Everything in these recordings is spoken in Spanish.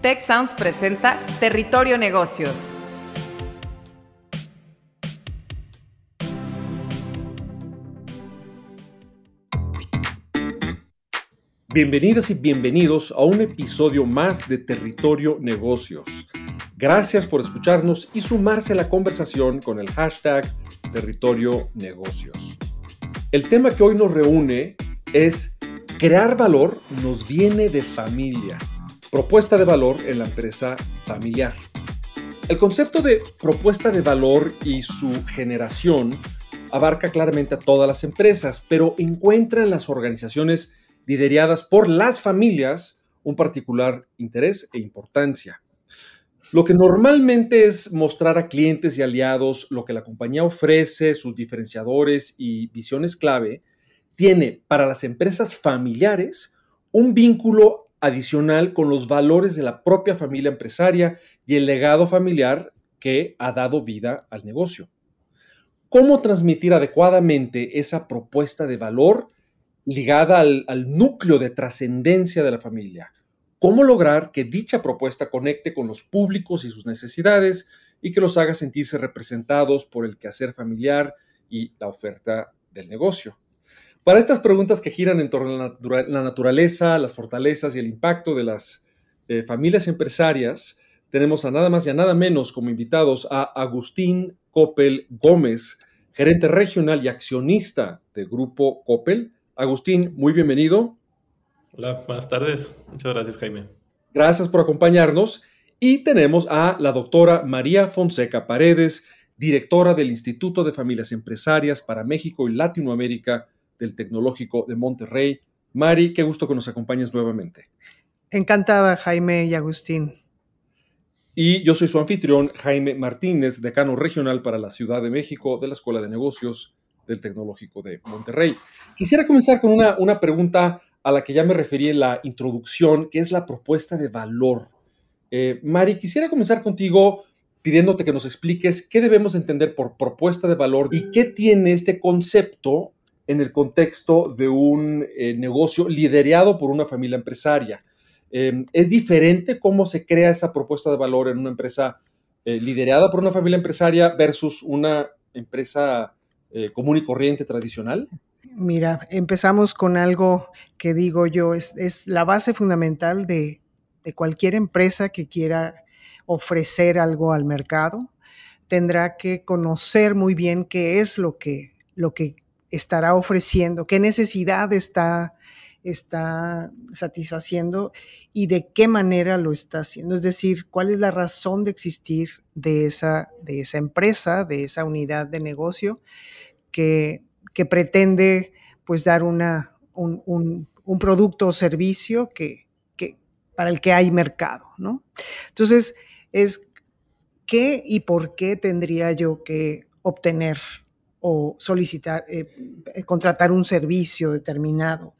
TechSounds presenta Territorio Negocios. Bienvenidas y bienvenidos a un episodio más de Territorio Negocios. Gracias por escucharnos y sumarse a la conversación con el hashtag Territorio Negocios. El tema que hoy nos reúne es crear valor nos viene de familia propuesta de valor en la empresa familiar. El concepto de propuesta de valor y su generación abarca claramente a todas las empresas, pero encuentra en las organizaciones lideradas por las familias un particular interés e importancia. Lo que normalmente es mostrar a clientes y aliados lo que la compañía ofrece, sus diferenciadores y visiones clave, tiene para las empresas familiares un vínculo adicional con los valores de la propia familia empresaria y el legado familiar que ha dado vida al negocio. ¿Cómo transmitir adecuadamente esa propuesta de valor ligada al, núcleo de trascendencia de la familia? ¿Cómo lograr que dicha propuesta conecte con los públicos y sus necesidades y que los haga sentirse representados por el quehacer familiar y la oferta del negocio? Para estas preguntas que giran en torno a la, naturaleza, las fortalezas y el impacto de las eh, familias empresarias, tenemos a nada más y a nada menos como invitados a Agustín Coppel Gómez, gerente regional y accionista de Grupo Coppel. Agustín, muy bienvenido. Hola, buenas tardes. Muchas gracias, Jaime. Gracias por acompañarnos. Y tenemos a la doctora María Fonseca Paredes, directora del Instituto de Familias Empresarias para México y Latinoamérica del Tecnológico de Monterrey. Mari, qué gusto que nos acompañes nuevamente. Encantada, Jaime y Agustín. Y yo soy su anfitrión, Jaime Martínez, decano regional para la Ciudad de México de la Escuela de Negocios del Tecnológico de Monterrey. Quisiera comenzar con una, una pregunta a la que ya me referí en la introducción, que es la propuesta de valor. Eh, Mari, quisiera comenzar contigo pidiéndote que nos expliques qué debemos entender por propuesta de valor y qué tiene este concepto en el contexto de un eh, negocio liderado por una familia empresaria. Em, es diferente cómo se crea esa propuesta de valor en una empresa eh, liderada por una familia empresaria versus una empresa eh, común y corriente tradicional. Mira, empezamos con algo que digo yo, es, la base fundamental de, cualquier empresa que quiera ofrecer algo al mercado, tendrá que conocer muy bien qué es lo que, lo que estará ofreciendo, qué necesidad está, está satisfaciendo y de qué manera lo está haciendo. Es decir, cuál es la razón de existir de esa, de esa empresa, de esa unidad de negocio que, que pretende pues dar una, un, producto o servicio que, para el que hay mercado. ¿no? Entonces, es qué y por qué tendría yo que obtener o solicitar, eh, eh, contratar un servicio determinado.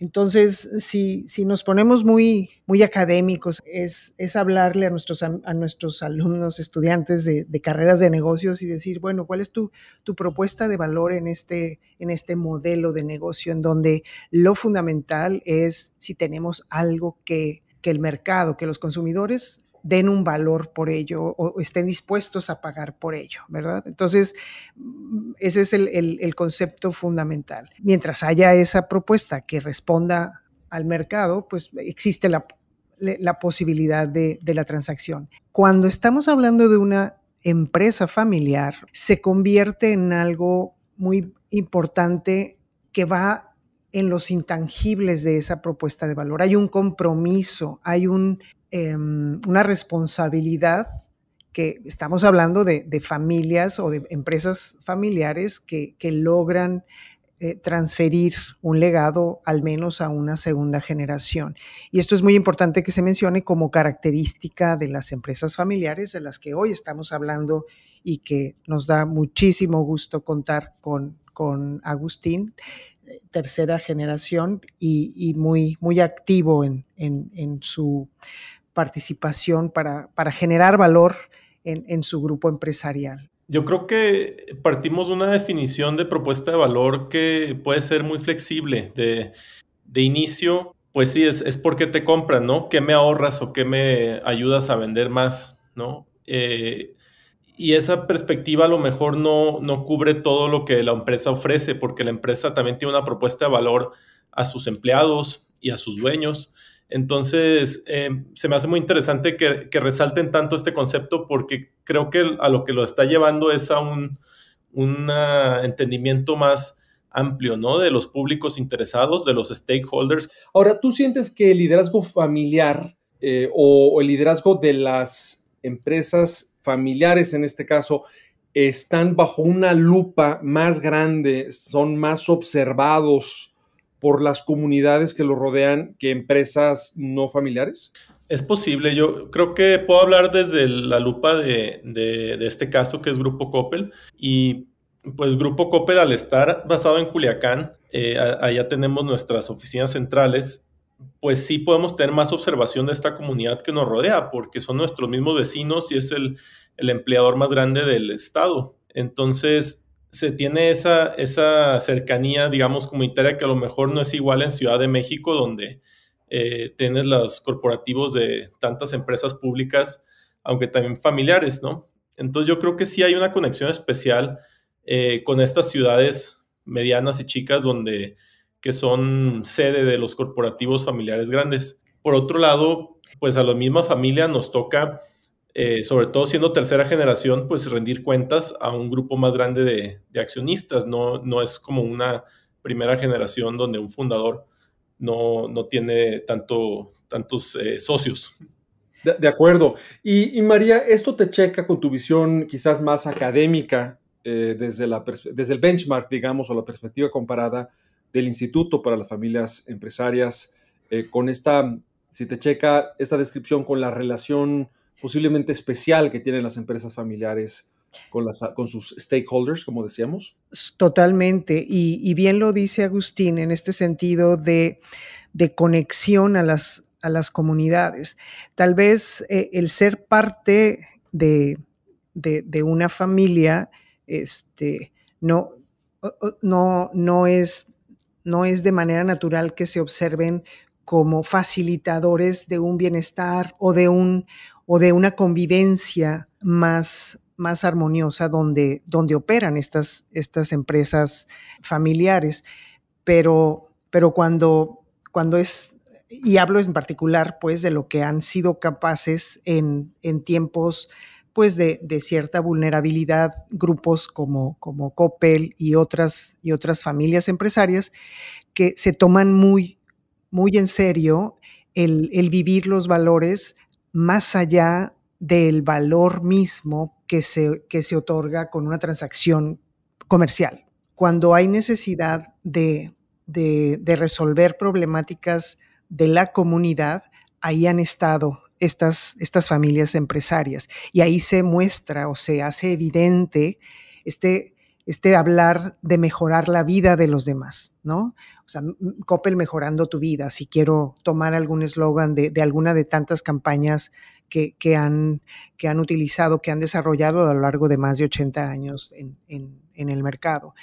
Entonces, si, si nos ponemos muy, muy académicos, es, es hablarle a nuestros, a nuestros alumnos, estudiantes de, de, carreras de negocios y decir, bueno, ¿cuál es tu, tu propuesta de valor en este, en este modelo de negocio en donde lo fundamental es si tenemos algo que, que el mercado, que los consumidores den un valor por ello o estén dispuestos a pagar por ello, ¿verdad? Entonces, mm, ese es el, concepto fundamental. Mientras haya esa propuesta que responda al mercado, pues existe la, posibilidad de, de la transacción. Cuando estamos hablando de una empresa familiar, se convierte en algo muy importante que va en los intangibles de esa propuesta de valor. Hay un compromiso, hay un Em, una responsabilidad que estamos hablando de, familias o de empresas familiares que, logran eh, transferir un legado al menos a una segunda generación. Y esto es muy importante que se mencione como característica de las empresas familiares de las que hoy estamos hablando y que nos da muchísimo gusto contar con, con Agustín, tercera generación y, muy, muy activo en su participación para, generar valor en, su grupo empresarial? Yo creo que partimos de una definición de propuesta de valor que puede ser muy flexible. De, inicio, pues sí, es, porque te compran, ¿no? ¿Qué me ahorras o qué me ayudas a vender más, ¿no? Eh, y esa perspectiva a lo mejor no, no cubre todo lo que la empresa ofrece, porque la empresa también tiene una propuesta de valor a sus empleados y a sus dueños. Entonces, eh, se me hace muy interesante que, resalten tanto este concepto porque creo que a lo que lo está llevando es a un ah, entendimiento más amplio, ¿no? De los públicos interesados, de los stakeholders. Ahora, ¿tú sientes que el liderazgo familiar eh, o el liderazgo de las empresas familiares, en este caso, están bajo una lupa más grande, son más observados por las comunidades que lo rodean que empresas no familiares? Es posible, yo creo que puedo hablar desde la lupa de, este caso que es Grupo Coppel y pues Grupo Coppel al estar basado en Culiacán, eh, allá tenemos nuestras oficinas centrales, pues sí podemos tener más observación de esta comunidad que nos rodea porque son nuestros mismos vecinos y es el, el empleador más grande del estado. Entonces, se tiene esa, esa cercanía, digamos, comunitaria que a lo mejor no es igual en Ciudad de México, donde eh, tienes los corporativos de tantas empresas públicas, aunque también familiares, ¿no? Entonces yo creo que sí hay una conexión especial eh, con estas ciudades medianas y chicas donde que son sede de los corporativos familiares grandes. Por otro lado, pues a la misma familia nos toca eh, sobre todo siendo tercera generación, pues rendir cuentas a un grupo más grande de, accionistas. No, no es como una primera generación donde un fundador no, no tiene tanto, tantos eh, socios. De, acuerdo. Y, María, esto te checa con tu visión quizás más académica eh, desde, la, desde el benchmark, digamos, o la perspectiva comparada del Instituto para las Familias Empresarias, con esta, si te checa esta descripción con la relación posiblemente especial que tienen las empresas familiares con, las, con sus stakeholders, como decíamos. Totalmente, y, bien lo dice Agustín en este sentido de, conexión a las, a las comunidades. Tal vez eh, el ser parte de, una familia este, no, no, no, es, no es de manera natural que se observen como facilitadores de un bienestar o de, un, o de una convivencia más, más armoniosa donde, donde operan estas, estas empresas familiares. Pero, pero cuando, cuando es y hablo en particular pues de lo que han sido capaces en, tiempos pues de, cierta vulnerabilidad grupos como, como Coppel y otras, y otras familias empresarias que se toman muy, muy en serio el, vivir los valores más allá del valor mismo que se, se otorga con una transacción comercial. Cuando hay necesidad de, resolver problemáticas de la comunidad, ahí han estado estas, estas familias empresarias. Y ahí se muestra o se hace evidente este, este hablar de mejorar la vida de los demás, ¿no? o sea, Coppel mejorando tu vida, si quiero tomar algún eslogan de, alguna de tantas campañas que, han, que han utilizado, que han desarrollado a lo largo de más de 80 años en, el mercado.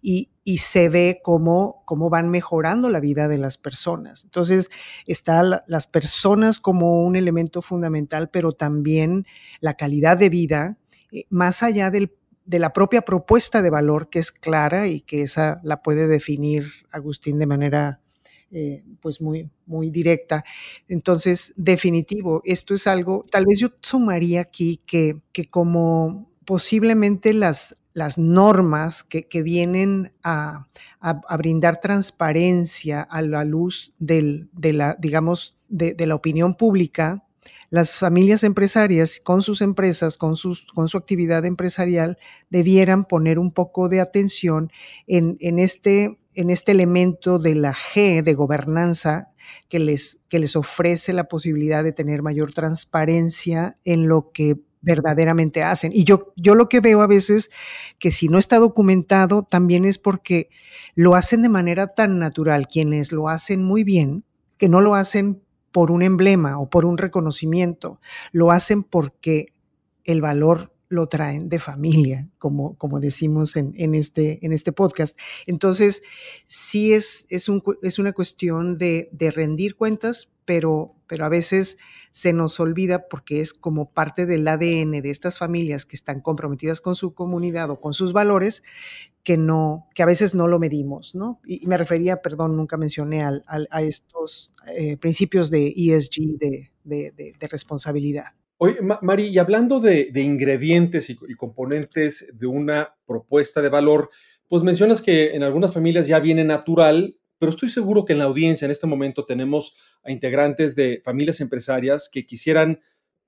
Y, se ve cómo, cómo, van mejorando la vida de las personas. Entonces, están las personas como un elemento fundamental, pero también la calidad de vida, eh, más allá del de la propia propuesta de valor que es clara y que esa la puede definir Agustín de manera eh, pues muy, muy directa. Entonces, definitivo, esto es algo, tal vez yo sumaría aquí que, que como posiblemente las, las normas que, vienen a, brindar transparencia a la luz del, de la, digamos, de, de la opinión pública, las familias empresarias con sus empresas, con, sus, con su actividad empresarial, debieran poner un poco de atención en, este en este elemento de la G de gobernanza que les, que les ofrece la posibilidad de tener mayor transparencia en lo que verdaderamente hacen. Y yo, yo lo que veo a veces que si no está documentado también es porque lo hacen de manera tan natural quienes lo hacen muy bien, que no lo hacen por un emblema o por un reconocimiento, lo hacen porque el valor lo traen de familia, como, como decimos en, en, este, en este podcast. Entonces, sí es, es, un, es una cuestión de, de rendir cuentas, pero, pero a veces se nos olvida porque es como parte del ADN de estas familias que están comprometidas con su comunidad o con sus valores, que, no, que a veces no lo medimos, ¿no? Y, me refería, perdón, nunca mencioné al, a estos eh, principios de ESG, de, de, de responsabilidad. Oye, Mari, y hablando de, ingredientes y, componentes de una propuesta de valor, pues mencionas que en algunas familias ya viene natural, pero estoy seguro que en la audiencia en este momento tenemos a integrantes de familias empresarias que quisieran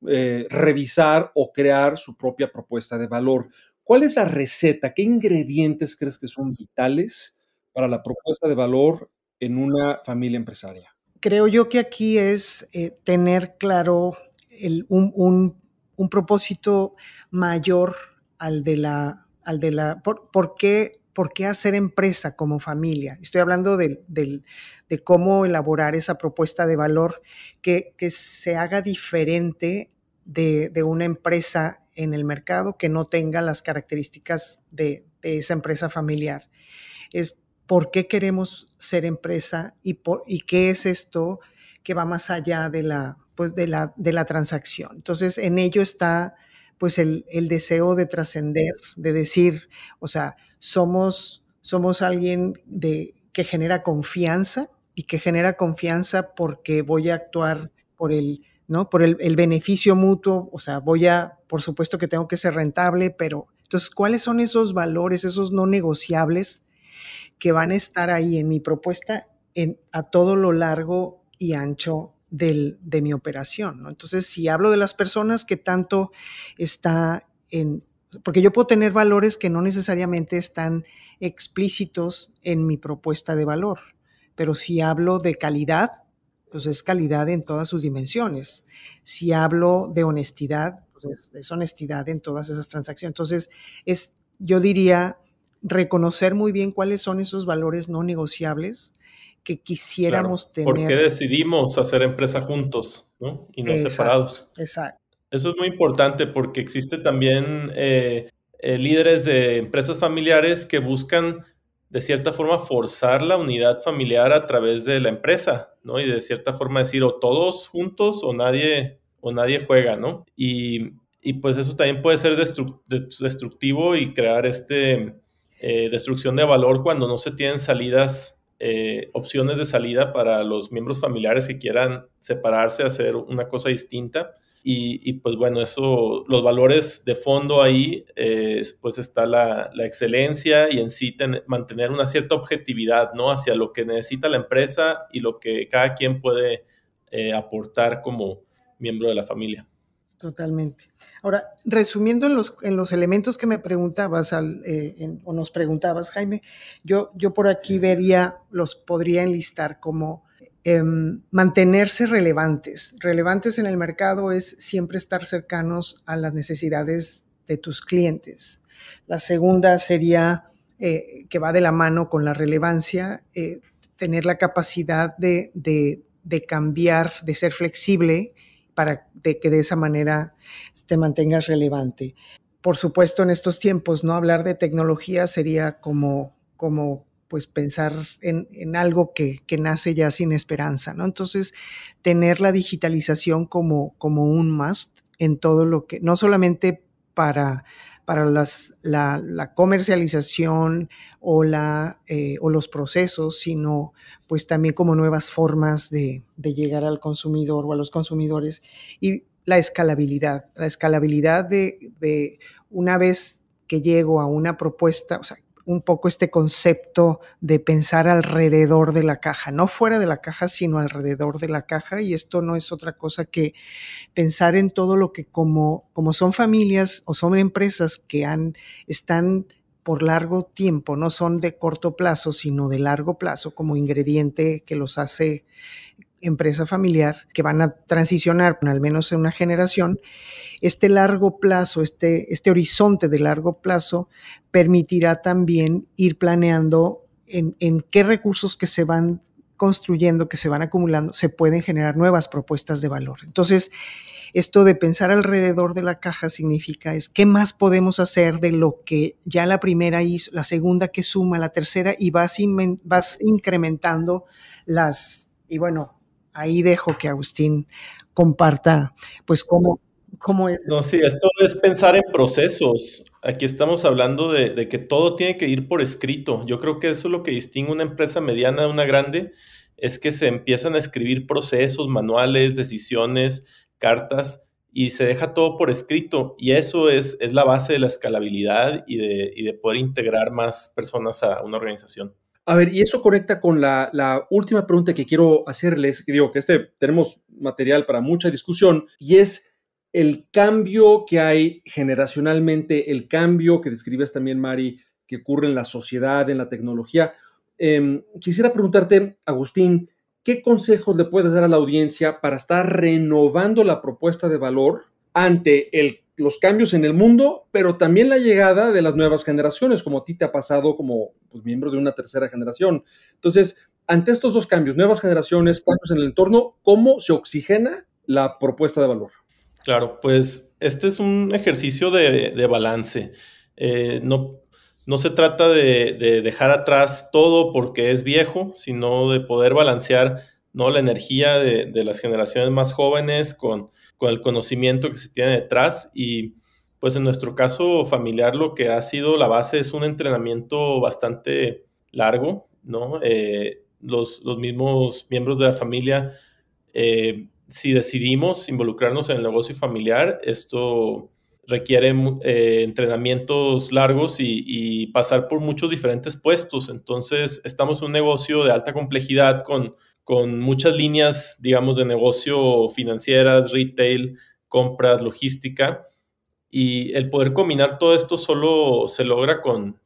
eh, revisar o crear su propia propuesta de valor. ¿Cuál es la receta? ¿Qué ingredientes crees que son vitales para la propuesta de valor en una familia empresaria? Creo yo que aquí es eh, tener claro un, propósito mayor al de la... Al de la por, qué ¿por qué hacer empresa como familia? Estoy hablando de, cómo elaborar esa propuesta de valor que, se haga diferente de, una empresa en el mercado que no tenga las características de, esa empresa familiar. Es por qué queremos ser empresa y, y qué es esto que va más allá de la, pues, de, la, de la transacción. Entonces, en ello está pues el, deseo de trascender, de decir, o sea, somos, somos alguien de, que genera confianza y que genera confianza porque voy a actuar por el, ¿no? Por el, beneficio mutuo, o sea, voy a, por supuesto que tengo que ser rentable, pero entonces, ¿cuáles son esos valores, esos no negociables que van a estar ahí en mi propuesta en, a todo lo largo y ancho del, de mi operación. ¿no? Entonces, si hablo de las personas que tanto está en, porque yo puedo tener valores que no necesariamente están explícitos en mi propuesta de valor, pero si hablo de calidad, pues es calidad en todas sus dimensiones. Si hablo de honestidad, pues es, honestidad en todas esas transacciones. Entonces, es, yo diría reconocer muy bien cuáles son esos valores no negociables, que quisiéramos tener. Porque decidimos hacer empresa juntos ¿no? y no separados. Exacto. Eso es muy importante porque existe también eh, eh, líderes de empresas familiares que buscan de cierta forma forzar la unidad familiar a través de la empresa, ¿no? Y de cierta forma decir o todos juntos o nadie o nadie juega, ¿no? Y, pues eso también puede ser destructivo y crear este eh, destrucción de valor cuando no se tienen salidas eh, opciones de salida para los miembros familiares que quieran separarse, hacer una cosa distinta. Y, pues bueno, eso, los valores de fondo ahí, eh, pues está la, excelencia y en sí mantener una cierta objetividad, ¿no? Hacia lo que necesita la empresa y lo que cada quien puede eh, aportar como miembro de la familia. Totalmente. Ahora, resumiendo en los, en los elementos que me preguntabas eh, o nos preguntabas, Jaime, yo, yo por aquí vería, los podría enlistar como em, mantenerse relevantes. Relevantes en el mercado es siempre estar cercanos a las necesidades de tus clientes. La segunda sería, eh, que va de la mano con la relevancia, eh, tener la capacidad de, de, de cambiar, de ser flexible para de que de esa manera te mantengas relevante. Por supuesto, en estos tiempos, no hablar de tecnología sería como, como pues pensar en, algo que, nace ya sin esperanza, ¿no? Entonces, tener la digitalización como, como un must en todo lo que, no solamente para para las, la, comercialización o, la, eh, o, los procesos, sino pues también como nuevas formas de, de, llegar al consumidor o a los consumidores. Y la escalabilidad, la escalabilidad de, de una vez que llego a una propuesta, o sea, un poco este concepto de pensar alrededor de la caja, no fuera de la caja, sino alrededor de la caja. Y esto no es otra cosa que pensar en todo lo que como, como son familias o son empresas que han, están por largo tiempo, no son de corto plazo, sino de largo plazo como ingrediente que los hace empresa familiar que van a transicionar al menos en una generación, este largo plazo, este, este horizonte de largo plazo permitirá también ir planeando en, qué recursos que se van construyendo, que se van acumulando, se pueden generar nuevas propuestas de valor. Entonces, esto de pensar alrededor de la caja significa es qué más podemos hacer de lo que ya la primera hizo, la segunda que suma, la tercera y vas, vas incrementando las, y bueno, ahí dejo que Agustín comparta, pues, cómo, cómo es. No, sí, esto es pensar en procesos. Aquí estamos hablando de, que todo tiene que ir por escrito. Yo creo que eso es lo que distingue una empresa mediana de una grande, es que se empiezan a escribir procesos, manuales, decisiones, cartas, y se deja todo por escrito. Y eso es, es la base de la escalabilidad y de, y de poder integrar más personas a una organización. A ver, y eso conecta con la, última pregunta que quiero hacerles, digo que este tenemos material para mucha discusión, y es el cambio que hay generacionalmente, el cambio que describes también, Mari, que ocurre en la sociedad, en la tecnología. Em, quisiera preguntarte, Agustín, ¿qué consejos le puedes dar a la audiencia para estar renovando la propuesta de valor ante el los cambios en el mundo, pero también la llegada de las nuevas generaciones, como a ti te ha pasado como pues, miembro de una tercera generación. Entonces, ante estos dos cambios, nuevas generaciones, cambios en el entorno, ¿cómo se oxigena la propuesta de valor? Claro, pues este es un ejercicio de, balance. Eh, no, no se trata de dejar atrás todo porque es viejo, sino de poder balancear ¿no? La energía de, las generaciones más jóvenes con, el conocimiento que se tiene detrás y pues en nuestro caso familiar lo que ha sido la base es un entrenamiento bastante largo, ¿no? Eh, los, mismos miembros de la familia, eh, si decidimos involucrarnos en el negocio familiar, esto requiere eh, entrenamientos largos y, y, pasar por muchos diferentes puestos. Entonces, estamos en un negocio de alta complejidad con, con muchas líneas, digamos, de negocio financieras, retail, compras, logística. Y el poder combinar todo esto solo se logra con,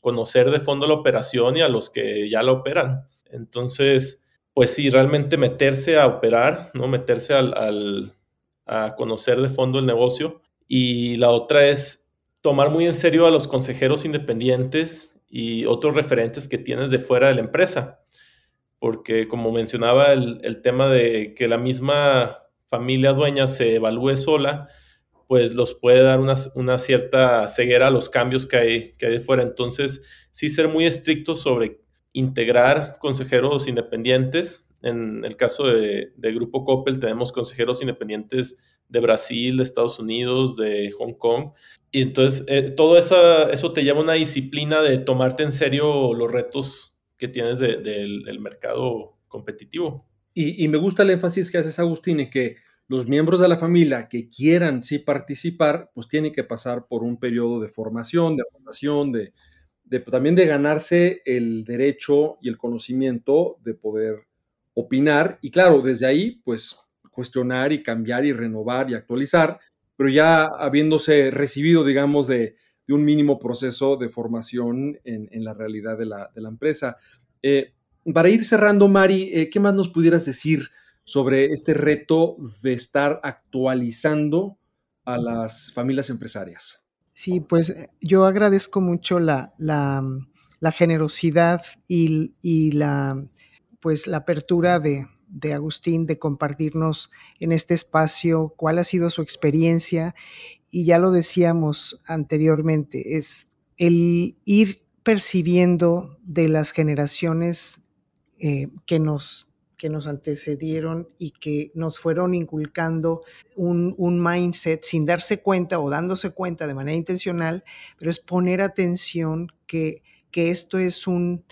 conocer de fondo la operación y a los que ya la operan. Entonces, pues sí, realmente meterse a operar, ¿no? Meterse al, a conocer de fondo el negocio. Y la otra es tomar muy en serio a los consejeros independientes y otros referentes que tienes de fuera de la empresa porque como mencionaba el, tema de que la misma familia dueña se evalúe sola, pues los puede dar una, cierta ceguera a los cambios que hay, que hay de fuera. Entonces, sí ser muy estrictos sobre integrar consejeros independientes. En el caso de, Grupo Coppel tenemos consejeros independientes de Brasil, de Estados Unidos, de Hong Kong. Y entonces, eh, todo esa, eso te lleva a una disciplina de tomarte en serio los retos que tienes del, mercado competitivo. Y, me gusta el énfasis que haces, Agustín, en que los miembros de la familia que quieran sí participar, pues tienen que pasar por un periodo de formación, de formación, de también de ganarse el derecho y el conocimiento de poder opinar. Y claro, desde ahí, pues cuestionar y cambiar y renovar y actualizar, pero ya habiéndose recibido, digamos, de, de un mínimo proceso de formación en, la realidad de la, empresa. Eh, para ir cerrando, Mari, eh, ¿qué más nos pudieras decir sobre este reto de estar actualizando a las familias empresarias? Sí, pues eh, yo agradezco mucho la, generosidad y, y, la, pues, la apertura de, de Agustín de compartirnos en este espacio cuál ha sido su experiencia y ya lo decíamos anteriormente, es el ir percibiendo de las generaciones eh, que, nos, que nos antecedieron y que nos fueron inculcando un, mindset sin darse cuenta o dándose cuenta de manera intencional, pero es poner atención que, que esto es un...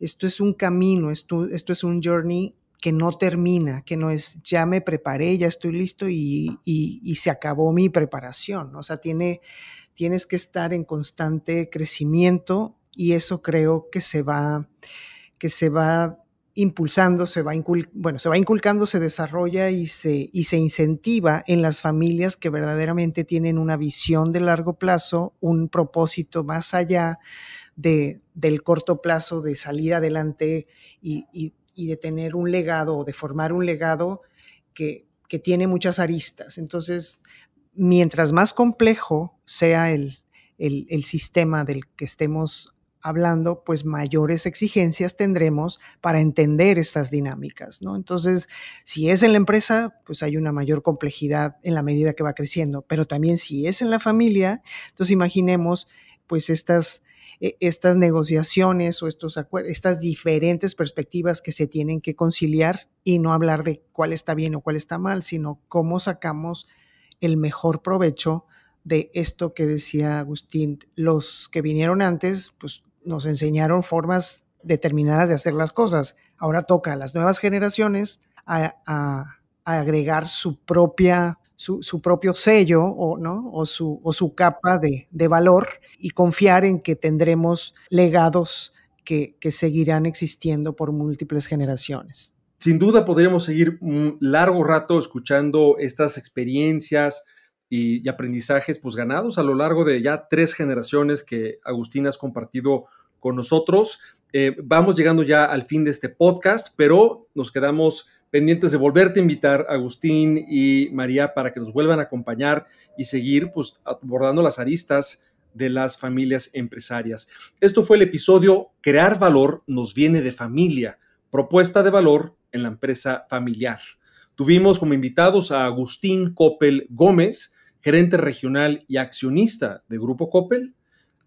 Esto es un camino, esto, esto es un journey que no termina, que no es ya me preparé, ya estoy listo y, se acabó mi preparación. O sea, tiene, tienes que estar en constante crecimiento y eso creo que se va, que se va impulsando, se va, bueno, se va inculcando, se desarrolla y se, y se incentiva en las familias que verdaderamente tienen una visión de largo plazo, un propósito más allá de, del corto plazo de salir adelante y, y y de tener un legado o de formar un legado que, tiene muchas aristas. Entonces, mientras más complejo sea el, el, sistema del que estemos hablando, pues mayores exigencias tendremos para entender estas dinámicas, ¿no? Entonces, si es en la empresa, pues hay una mayor complejidad en la medida que va creciendo, pero también si es en la familia, entonces imaginemos pues estas e, estas negociaciones o estos acuerdos, estas diferentes perspectivas que se tienen que conciliar y no hablar de cuál está bien o cuál está mal, sino cómo sacamos el mejor provecho de esto que decía Agustín. Los que vinieron antes, pues nos enseñaron formas determinadas de hacer las cosas. Ahora toca a las nuevas generaciones a agregar su propia su, propio sello o, ¿no? o, su, capa de, valor y confiar en que tendremos legados que, seguirán existiendo por múltiples generaciones. Sin duda podríamos seguir un largo rato escuchando estas experiencias, y, aprendizajes pues ganados a lo largo de ya tres generaciones que Agustín has compartido con nosotros. Eh, vamos llegando ya al fin de este podcast, pero nos quedamos pendientes de volverte a invitar, Agustín y María, para que nos vuelvan a acompañar y seguir pues, abordando las aristas de las familias empresarias. Esto fue el episodio Crear Valor nos viene de familia, propuesta de valor en la empresa familiar. Tuvimos como invitados a Agustín Coppel Gómez, gerente regional y accionista de Grupo Coppel,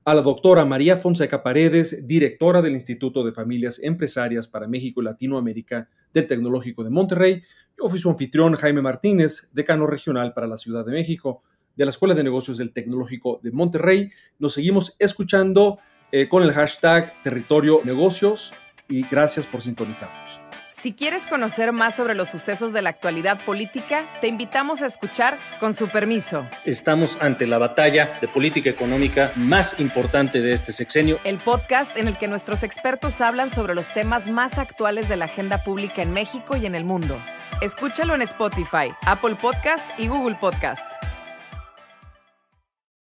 a la doctora María Fonseca Paredes, directora del Instituto de Familias Empresarias para México y Latinoamérica del Tecnológico de Monterrey. Yo fui su anfitrión Jaime Martínez, decano regional para la Ciudad de México de la Escuela de Negocios del Tecnológico de Monterrey. Nos seguimos escuchando eh, con el hashtag Territorio Negocios y gracias por sintonizarnos. Si quieres conocer más sobre los sucesos de la actualidad política, te invitamos a escuchar Con su permiso. Estamos ante la batalla de política económica más importante de este sexenio. El podcast en el que nuestros expertos hablan sobre los temas más actuales de la agenda pública en México y en el mundo. Escúchalo en Spotify, Apple Podcast y Google Podcast.